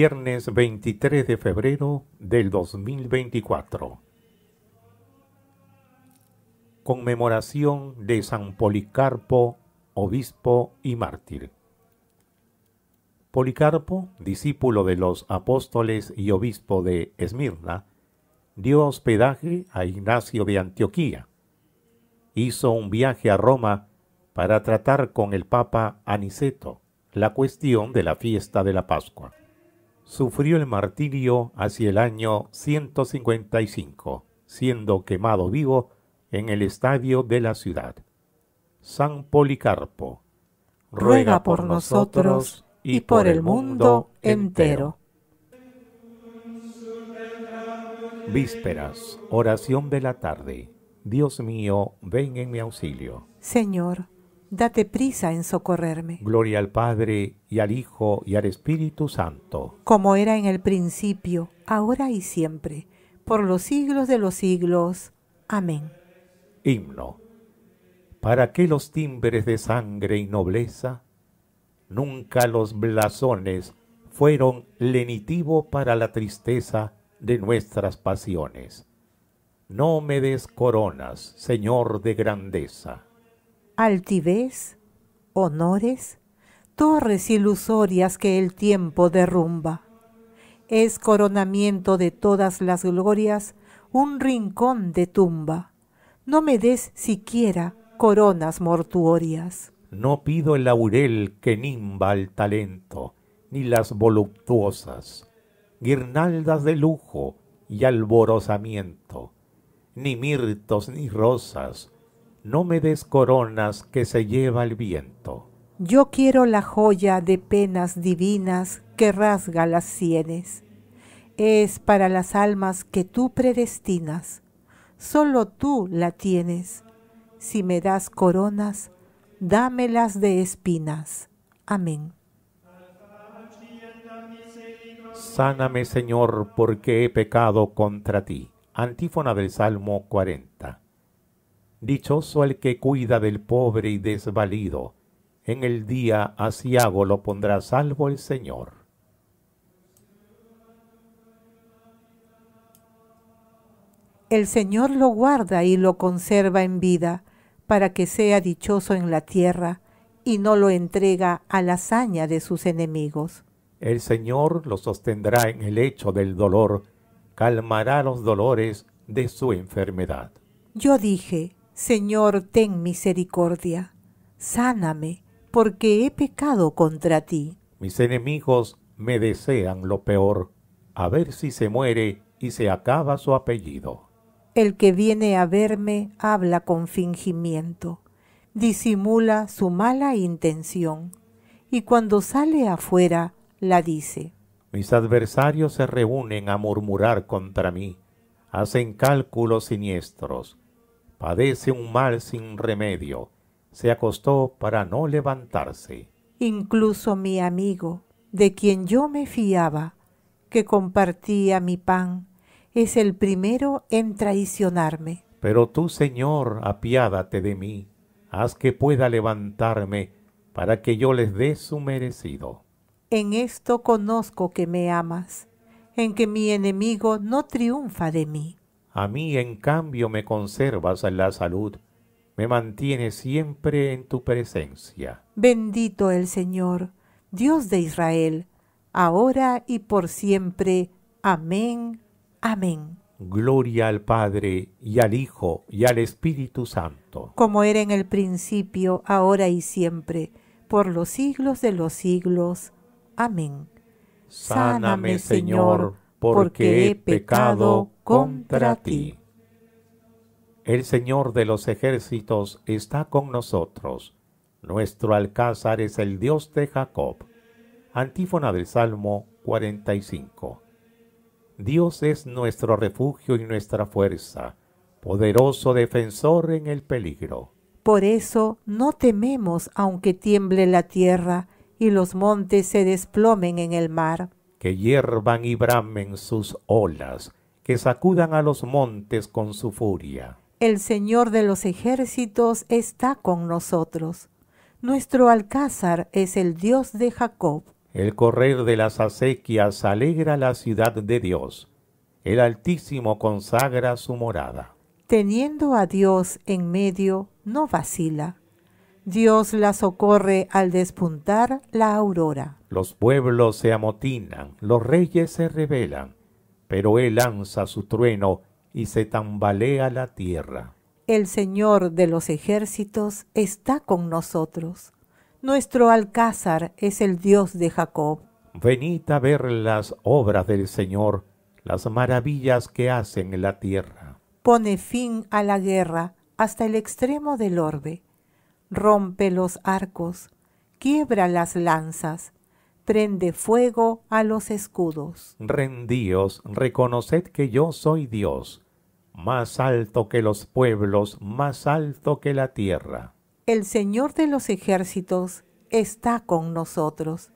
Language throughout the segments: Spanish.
viernes 23 de febrero del 2024. Conmemoración de San Policarpo, obispo y mártir. Policarpo, discípulo de los apóstoles y obispo de Esmirna, dio hospedaje a Ignacio de Antioquía. Hizo un viaje a Roma para tratar con el Papa Aniceto la cuestión de la fiesta de la Pascua sufrió el martirio hacia el año 155, siendo quemado vivo en el estadio de la ciudad. San Policarpo, ruega por nosotros y por el mundo entero. Vísperas, oración de la tarde. Dios mío, ven en mi auxilio. Señor, date prisa en socorrerme. Gloria al Padre y al Hijo y al Espíritu Santo. Como era en el principio, ahora y siempre, por los siglos de los siglos. Amén. Himno. ¿Para qué los timbres de sangre y nobleza? Nunca los blasones fueron lenitivo para la tristeza de nuestras pasiones. No me des coronas, Señor de grandeza altivez, honores, torres ilusorias que el tiempo derrumba. Es coronamiento de todas las glorias, un rincón de tumba. No me des siquiera coronas mortuorias. No pido el laurel que nimba el talento, ni las voluptuosas, guirnaldas de lujo y alborozamiento, ni mirtos ni rosas, no me des coronas que se lleva el viento. Yo quiero la joya de penas divinas que rasga las sienes. Es para las almas que tú predestinas. Solo tú la tienes. Si me das coronas, dámelas de espinas. Amén. Sáname, Señor, porque he pecado contra ti. Antífona del Salmo 40. Dichoso el que cuida del pobre y desvalido. En el día asiago lo pondrá salvo el Señor. El Señor lo guarda y lo conserva en vida, para que sea dichoso en la tierra, y no lo entrega a la hazaña de sus enemigos. El Señor lo sostendrá en el hecho del dolor, calmará los dolores de su enfermedad. Yo dije, Señor, ten misericordia, sáname, porque he pecado contra ti. Mis enemigos me desean lo peor, a ver si se muere y se acaba su apellido. El que viene a verme habla con fingimiento, disimula su mala intención, y cuando sale afuera la dice. Mis adversarios se reúnen a murmurar contra mí, hacen cálculos siniestros Padece un mal sin remedio. Se acostó para no levantarse. Incluso mi amigo, de quien yo me fiaba, que compartía mi pan, es el primero en traicionarme. Pero tú, Señor, apiádate de mí, haz que pueda levantarme, para que yo les dé su merecido. En esto conozco que me amas, en que mi enemigo no triunfa de mí. A mí, en cambio, me conservas en la salud, me mantienes siempre en tu presencia. Bendito el Señor, Dios de Israel, ahora y por siempre. Amén. Amén. Gloria al Padre y al Hijo y al Espíritu Santo. Como era en el principio, ahora y siempre, por los siglos de los siglos. Amén. Sáname Señor porque he pecado contra ti. El Señor de los ejércitos está con nosotros. Nuestro alcázar es el Dios de Jacob. Antífona del Salmo 45. Dios es nuestro refugio y nuestra fuerza, poderoso defensor en el peligro. Por eso no tememos aunque tiemble la tierra y los montes se desplomen en el mar que hiervan y bramen sus olas, que sacudan a los montes con su furia. El Señor de los ejércitos está con nosotros. Nuestro alcázar es el Dios de Jacob. El correr de las acequias alegra la ciudad de Dios. El Altísimo consagra su morada. Teniendo a Dios en medio, no vacila. Dios la socorre al despuntar la aurora. Los pueblos se amotinan, los reyes se rebelan, pero Él lanza su trueno y se tambalea la tierra. El Señor de los ejércitos está con nosotros. Nuestro alcázar es el Dios de Jacob. Venid a ver las obras del Señor, las maravillas que hacen en la tierra. Pone fin a la guerra hasta el extremo del orbe rompe los arcos, quiebra las lanzas, prende fuego a los escudos. Rendíos, reconoced que yo soy Dios, más alto que los pueblos, más alto que la tierra. El Señor de los ejércitos está con nosotros.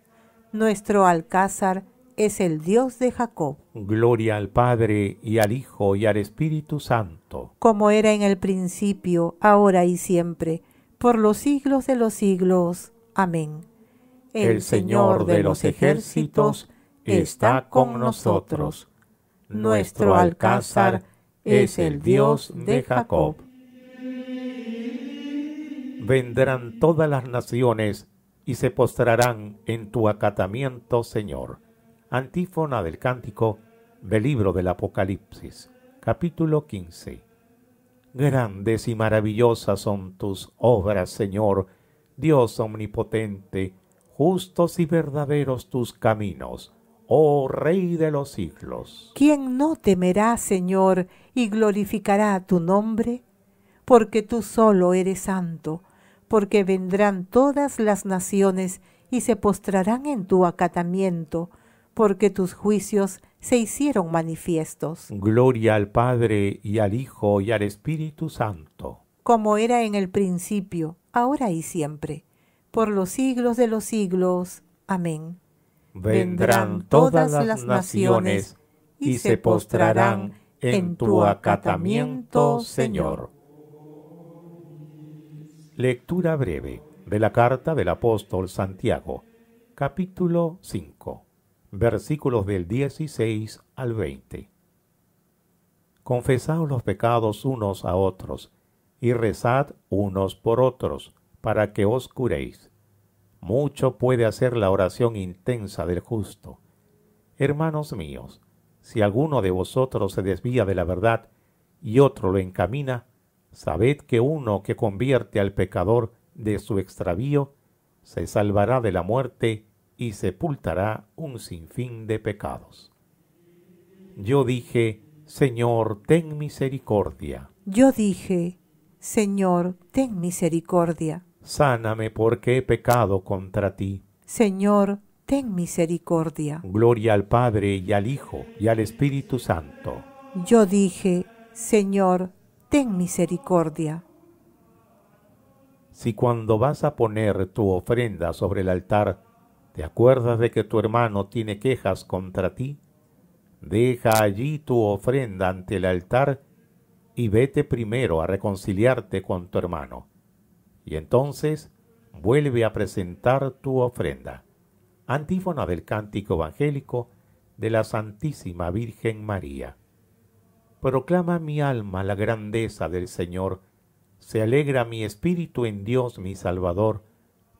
Nuestro alcázar es el Dios de Jacob. Gloria al Padre y al Hijo y al Espíritu Santo. Como era en el principio, ahora y siempre por los siglos de los siglos. Amén. El, Señor de los ejércitos está con nosotros. Nuestro alcázar es el Dios de Jacob. Vendrán todas las naciones y se postrarán en tu acatamiento, Señor. Antífona del cántico del libro del Apocalipsis, capítulo 15. Grandes y maravillosas son tus obras, Señor, Dios omnipotente, justos y verdaderos tus caminos, oh Rey de los siglos. ¿Quién no temerá, Señor, y glorificará tu nombre? Porque tú solo eres santo, porque vendrán todas las naciones y se postrarán en tu acatamiento, porque tus juicios se hicieron manifiestos. Gloria al Padre y al Hijo y al Espíritu Santo. Como era en el principio, ahora y siempre, por los siglos de los siglos. Amén. Vendrán todas las naciones y se postrarán en tu acatamiento, Señor. Lectura breve de la carta del apóstol Santiago, capítulo 5 versículos del 16 al 20. Confesad los pecados unos a otros y rezad unos por otros para que os curéis. Mucho puede hacer la oración intensa del justo. Hermanos míos, si alguno de vosotros se desvía de la verdad y otro lo encamina, sabed que uno que convierte al pecador de su extravío se salvará de la muerte y sepultará un sinfín de pecados. Yo dije, Señor, ten misericordia. Yo dije, Señor, ten misericordia. Sáname porque he pecado contra ti. Señor, ten misericordia. Gloria al Padre y al Hijo y al Espíritu Santo. Yo dije, Señor, ten misericordia. Si cuando vas a poner tu ofrenda sobre el altar ¿Te acuerdas de que tu hermano tiene quejas contra ti? Deja allí tu ofrenda ante el altar y vete primero a reconciliarte con tu hermano. Y entonces vuelve a presentar tu ofrenda. Antífona del cántico evangélico de la Santísima Virgen María. Proclama mi alma la grandeza del Señor, se alegra mi espíritu en Dios mi Salvador,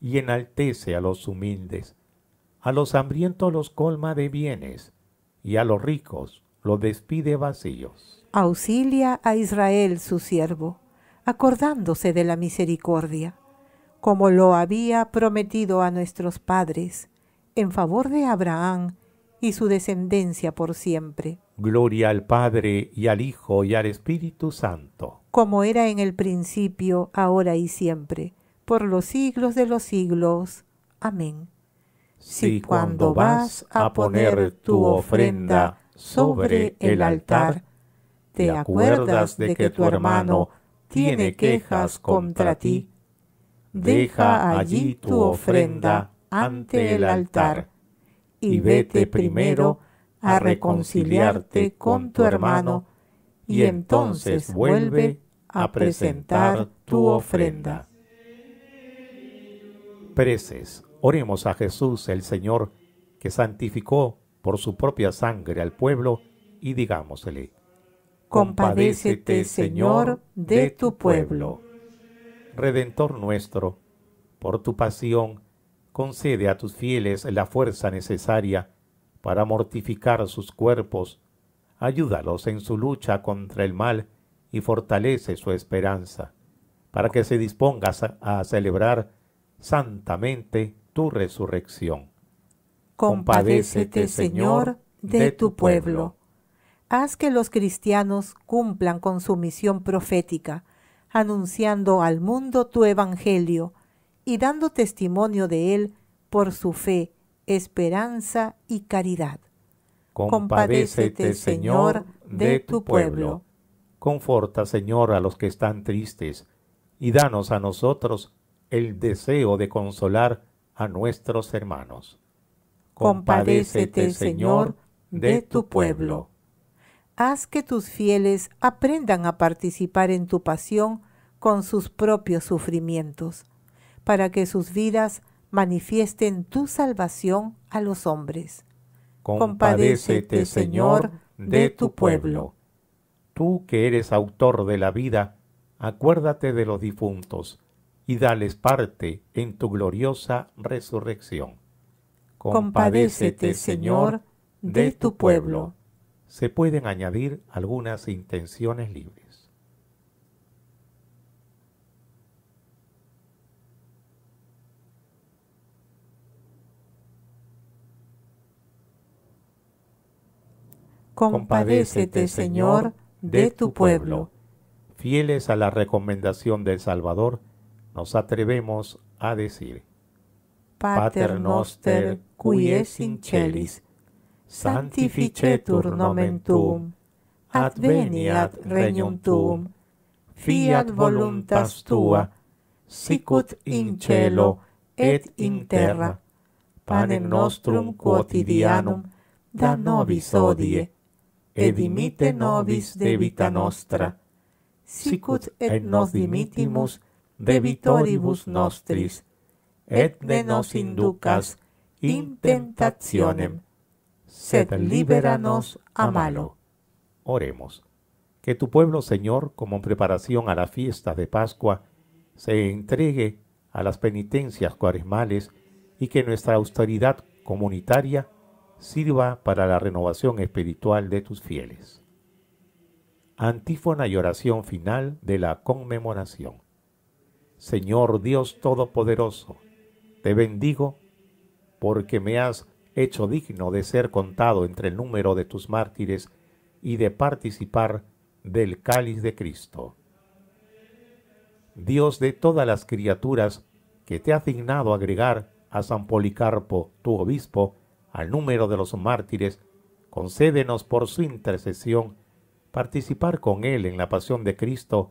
y enaltece a los humildes. A los hambrientos los colma de bienes, y a los ricos los despide vacíos. Auxilia a Israel su siervo, acordándose de la misericordia, como lo había prometido a nuestros padres, en favor de Abraham y su descendencia por siempre. Gloria al Padre y al Hijo y al Espíritu Santo. Como era en el principio, ahora y siempre por los siglos de los siglos. Amén. Si cuando vas a poner tu ofrenda sobre el altar, te acuerdas de que tu hermano tiene quejas contra ti, deja allí tu ofrenda ante el altar y vete primero a reconciliarte con tu hermano y entonces vuelve a presentar tu ofrenda pereces. Oremos a Jesús el Señor, que santificó por su propia sangre al pueblo, y digámosle, Compadécete, Señor, de tu pueblo. Redentor nuestro, por tu pasión, concede a tus fieles la fuerza necesaria para mortificar sus cuerpos, ayúdalos en su lucha contra el mal y fortalece su esperanza, para que se dispongas a celebrar santamente tu resurrección. Compadécete, Señor, de tu pueblo. Haz que los cristianos cumplan con su misión profética, anunciando al mundo tu evangelio y dando testimonio de él por su fe, esperanza y caridad. Compadécete, Señor, de tu pueblo. Conforta, Señor, a los que están tristes, y danos a nosotros el deseo de consolar a nuestros hermanos. Compadécete, Señor, de tu pueblo. Haz que tus fieles aprendan a participar en tu pasión con sus propios sufrimientos, para que sus vidas manifiesten tu salvación a los hombres. Compadécete, Señor, de tu pueblo. Tú que eres autor de la vida, acuérdate de los difuntos y dales parte en tu gloriosa resurrección. Compadécete, Señor, de tu pueblo. Se pueden añadir algunas intenciones libres. Compadécete, Señor, de tu pueblo. Fieles a la recomendación del Salvador, nos atrevemos a decir, Pater noster, qui es in celis, santificetur nomen tuum, adveniat regnum tuum, fiat voluntas tua, sicut in cielo et in terra, pane nostrum quotidianum da nobis odie, et dimite nobis debita nostra, sicut et nos dimitimus de vitoribus nostris, et ne nos inducas in tentationem, sed liberanos a malo. Oremos. Que tu pueblo, Señor, como preparación a la fiesta de Pascua, se entregue a las penitencias cuaresmales y que nuestra austeridad comunitaria sirva para la renovación espiritual de tus fieles. Antífona y oración final de la conmemoración. Señor Dios Todopoderoso, te bendigo porque me has hecho digno de ser contado entre el número de tus mártires y de participar del cáliz de Cristo. Dios de todas las criaturas, que te ha asignado agregar a San Policarpo, tu obispo, al número de los mártires, concédenos por su intercesión participar con él en la pasión de Cristo